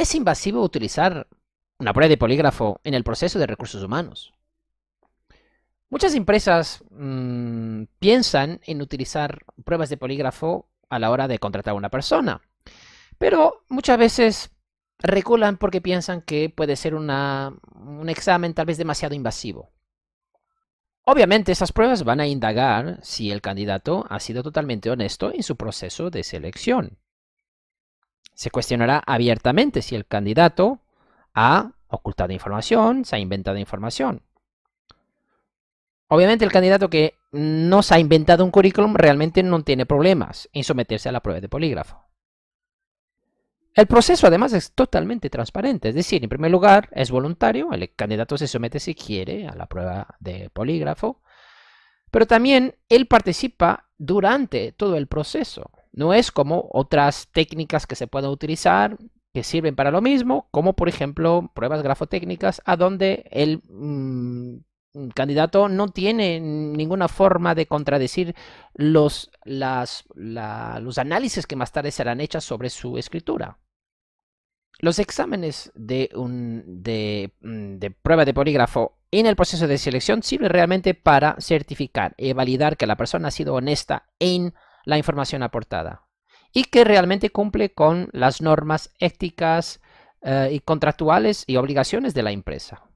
es invasivo utilizar una prueba de polígrafo en el proceso de recursos humanos. Muchas empresas mm, piensan en utilizar pruebas de polígrafo a la hora de contratar a una persona, pero muchas veces reculan porque piensan que puede ser un examen tal vez demasiado invasivo. Obviamente esas pruebas van a indagar si el candidato ha sido totalmente honesto en su proceso de selección. Se cuestionará abiertamente si el candidato ha ocultado información, se ha inventado información. Obviamente el candidato que no se ha inventado un currículum realmente no tiene problemas en someterse a la prueba de polígrafo. El proceso además es totalmente transparente, es decir, en primer lugar es voluntario, el candidato se somete si quiere a la prueba de polígrafo, pero también él participa durante todo el proceso. No es como otras técnicas que se pueden utilizar que sirven para lo mismo, como por ejemplo pruebas grafotécnicas, a donde el mm, candidato no tiene ninguna forma de contradecir los, los análisis que más tarde serán hechas sobre su escritura. Los exámenes de, un, de, mm, de, prueba de polígrafo en el proceso de selección sirven realmente para certificar y validar que la persona ha sido honesta en la información aportada y que realmente cumple con las normas éticas eh, y contractuales y obligaciones de la empresa.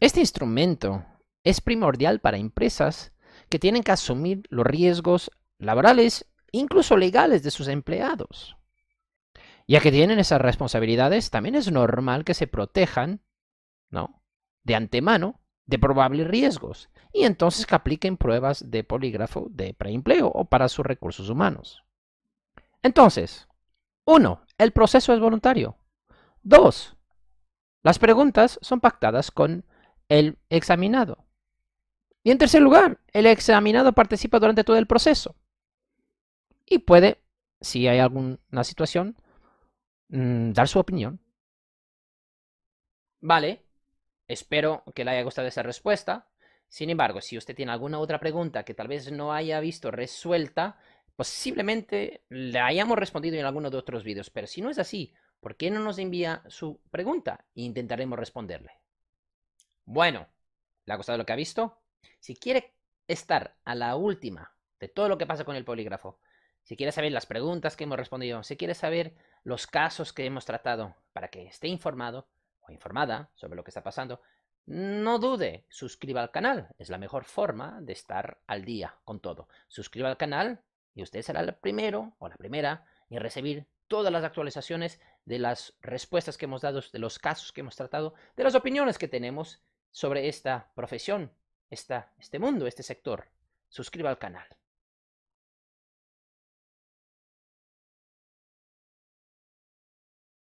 Este instrumento es primordial para empresas que tienen que asumir los riesgos laborales, incluso legales, de sus empleados. Ya que tienen esas responsabilidades, también es normal que se protejan, ¿no? De antemano de probables riesgos y entonces que apliquen pruebas de polígrafo de preempleo o para sus recursos humanos. Entonces, uno, El proceso es voluntario. 2. Las preguntas son pactadas con el examinado. Y en tercer lugar, el examinado participa durante todo el proceso y puede, si hay alguna situación, mm, dar su opinión. Vale, Espero que le haya gustado esa respuesta. Sin embargo, si usted tiene alguna otra pregunta que tal vez no haya visto resuelta, posiblemente le hayamos respondido en alguno de otros vídeos. Pero si no es así, ¿por qué no nos envía su pregunta? intentaremos responderle. Bueno, ¿le ha gustado lo que ha visto? Si quiere estar a la última de todo lo que pasa con el polígrafo, si quiere saber las preguntas que hemos respondido, si quiere saber los casos que hemos tratado para que esté informado, o informada sobre lo que está pasando, no dude, suscriba al canal. Es la mejor forma de estar al día con todo. Suscriba al canal y usted será el primero o la primera en recibir todas las actualizaciones de las respuestas que hemos dado, de los casos que hemos tratado, de las opiniones que tenemos sobre esta profesión, esta, este mundo, este sector. Suscriba al canal.